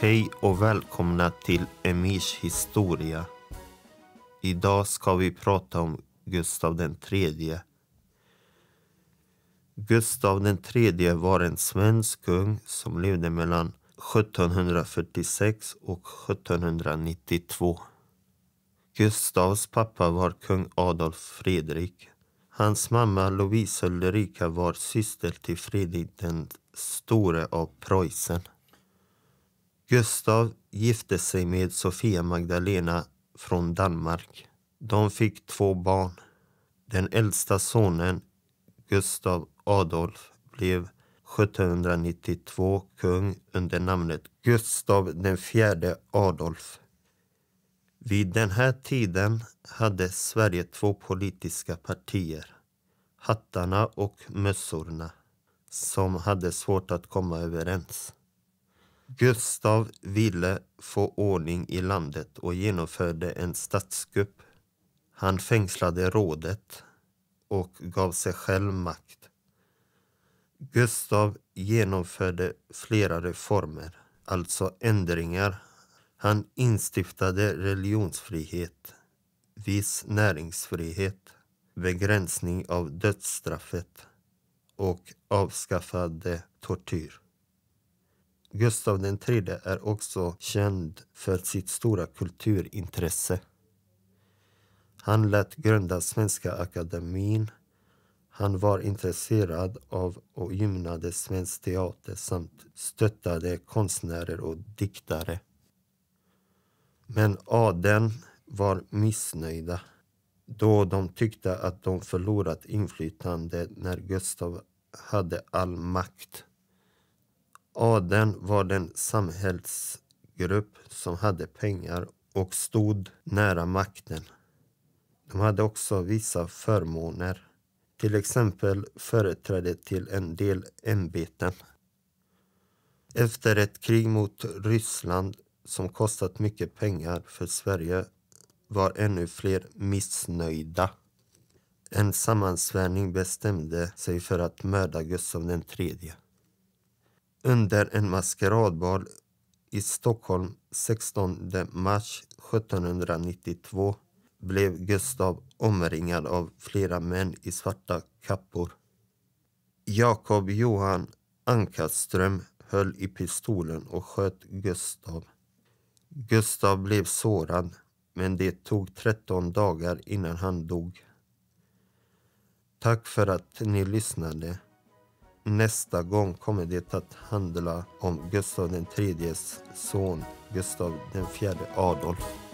Hej och välkomna till Emirs historia. Idag ska vi prata om Gustav III. Gustav III var en svensk kung som levde mellan 1746 och 1792. Gustavs pappa var kung Adolf Fredrik. Hans mamma Lovisa Ulrika var syster till Fredrik den store av Preussen. Gustav gifte sig med Sofia Magdalena från Danmark. De fick två barn. Den äldsta sonen, Gustav Adolf, blev 1792 kung under namnet Gustav den fjärde Adolf. Vid den här tiden hade Sverige två politiska partier, hattarna och mössorna, som hade svårt att komma överens. Gustav ville få ordning i landet och genomförde en statskupp. Han fängslade rådet och gav sig själv makt. Gustav genomförde flera reformer, alltså ändringar. Han instiftade religionsfrihet, viss näringsfrihet, begränsning av dödsstraffet och avskaffade tortyr. Gustav III är också känd för sitt stora kulturintresse. Han lät grunda Svenska Akademin. Han var intresserad av och gymnade svensk teater samt stöttade konstnärer och diktare. Men adeln var missnöjda då de tyckte att de förlorat inflytande när Gustav hade all makt. Adeln var den samhällsgrupp som hade pengar och stod nära makten. De hade också vissa förmåner, till exempel företräde till en del ämbeten. Efter ett krig mot Ryssland som kostat mycket pengar för Sverige var ännu fler missnöjda. En sammansvärjning bestämde sig för att mörda Gustav III under en maskeradbal i Stockholm 16 mars 1792 blev Gustav omringad av flera män i svarta kappor. Jakob Johan Ankarström höll i pistolen och sköt Gustav. Gustav blev sårad, men det tog 13 dagar innan han dog. Tack för att ni lyssnade. Nästa gång kommer det att handla om Gustav IIIs son Gustav IV Adolf.